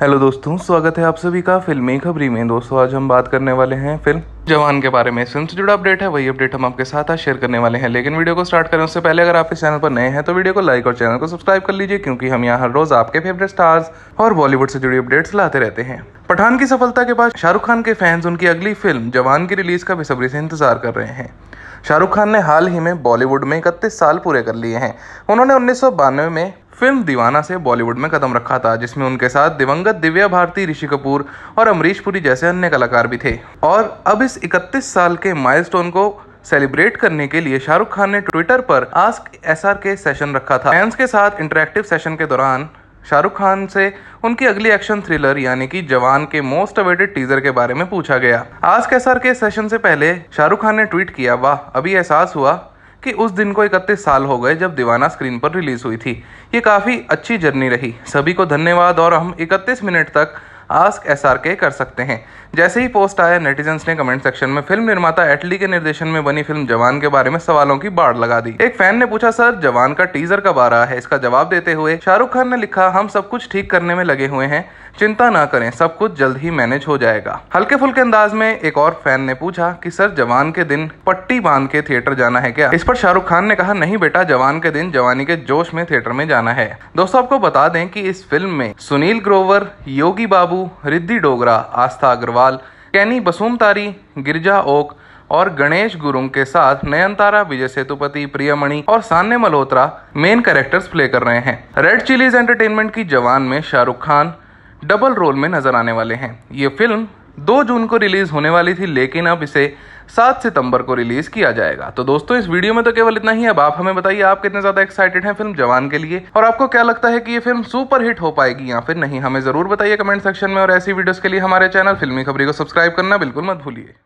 hello दोस्तों स्वागत है आप सभी का फिल्मी खबरी में दोस्तों आज हम बात करने वाले हैं फिल्म जवान के बारे में फिल्म से जुड़ा अपडेट है वही अपडेट हम आपके साथ आज शेयर करने वाले हैं लेकिन वीडियो को स्टार्ट करने से पहले अगर आप इस चैनल पर नए हैं तो वीडियो को लाइक और चैनल को सब्सक्राइब कर लीजिए क्योंकि हम यहाँ हर रोज आपके फेवरेट स्टार्स और बॉलीवुड से जुड़ी अपडेट्स लाते रहते हैं पठान की सफलता के बाद शाहरुख खान के फैंस उनकी अगली फिल्म जवान की रिलीज का बेसब्री से इंतजार कर रहे हैं शाहरुख खान ने हाल ही में बॉलीवुड में इकतीस साल पूरे कर लिए हैं उन्होंने उन्नीस में फिल्म दीवाना से बॉलीवुड में कदम रखा था जिसमें उनके साथ दिवंगत दिव्या भारती ऋषि कपूर और अमरीश पुरी जैसे अन्य कलाकार भी थे और अब इस 31 साल के माइलस्टोन को सेलिब्रेट करने के लिए शाहरुख खान ने ट्विटर पर आस्क एसआरके के सेशन रखा था फैंस के साथ इंटरेक्टिव सेशन के दौरान शाहरुख खान से उनकी अगली एक्शन थ्रिलर यानी कि जवान के मोस्ट अवेटेड टीजर के बारे में पूछा गया आज के सर के सेशन से पहले शाहरुख खान ने ट्वीट किया वाह अभी एहसास हुआ कि उस दिन को इकतीस साल हो गए जब दीवाना स्क्रीन पर रिलीज हुई थी ये काफ़ी अच्छी जर्नी रही सभी को धन्यवाद और हम इकतीस मिनट तक आस्क एस कर सकते हैं जैसे ही पोस्ट आया नेटिजन्स ने कमेंट सेक्शन में फिल्म निर्माता एटली के निर्देशन में बनी फिल्म जवान के बारे में सवालों की बाढ़ लगा दी एक फैन ने पूछा सर जवान का टीजर कब आ रहा है इसका जवाब देते हुए शाहरुख खान ने लिखा हम सब कुछ ठीक करने में लगे हुए हैं चिंता ना करें सब कुछ जल्द ही मैनेज हो जाएगा हल्के फुल्के अंदाज में एक और फैन ने पूछा कि सर जवान के दिन पट्टी बांध के थिएटर जाना है क्या इस पर शाहरुख खान ने कहा नहीं बेटा जवान के दिन जवानी के जोश में थिएटर में जाना है दोस्तों आपको बता दें कि इस फिल्म में सुनील ग्रोवर योगी बाबू बाबू रिद्धि डोगरा आस्था अग्रवाल कैनी बसुमतारी गिरजा ओक और गणेश गुरुंग के साथ नयनतारा विजय सेतुपति प्रियमणि और Sanya Malhotra main characters play कर रहे हैं रेड चिलीज एंटरटेनमेंट की जवान में शाहरुख खान डबल रोल में नजर आने वाले हैं ये फिल्म दो जून को रिलीज होने वाली थी लेकिन अब इसे सात सितंबर को रिलीज किया जाएगा तो दोस्तों इस वीडियो में तो केवल इतना ही अब आप हमें बताइए आप कितने ज्यादा एक्साइटेड हैं फिल्म जवान के लिए और आपको क्या लगता है कि ये फिल्म सुपर हिट हो पाएगी या फिर नहीं हमें जरूर बताइए कमेंट सेक्शन में और ऐसी वीडियोस के लिए हमारे चैनल फिल्मी खबरी को सब्सक्राइब करना बिल्कुल मत भूलिए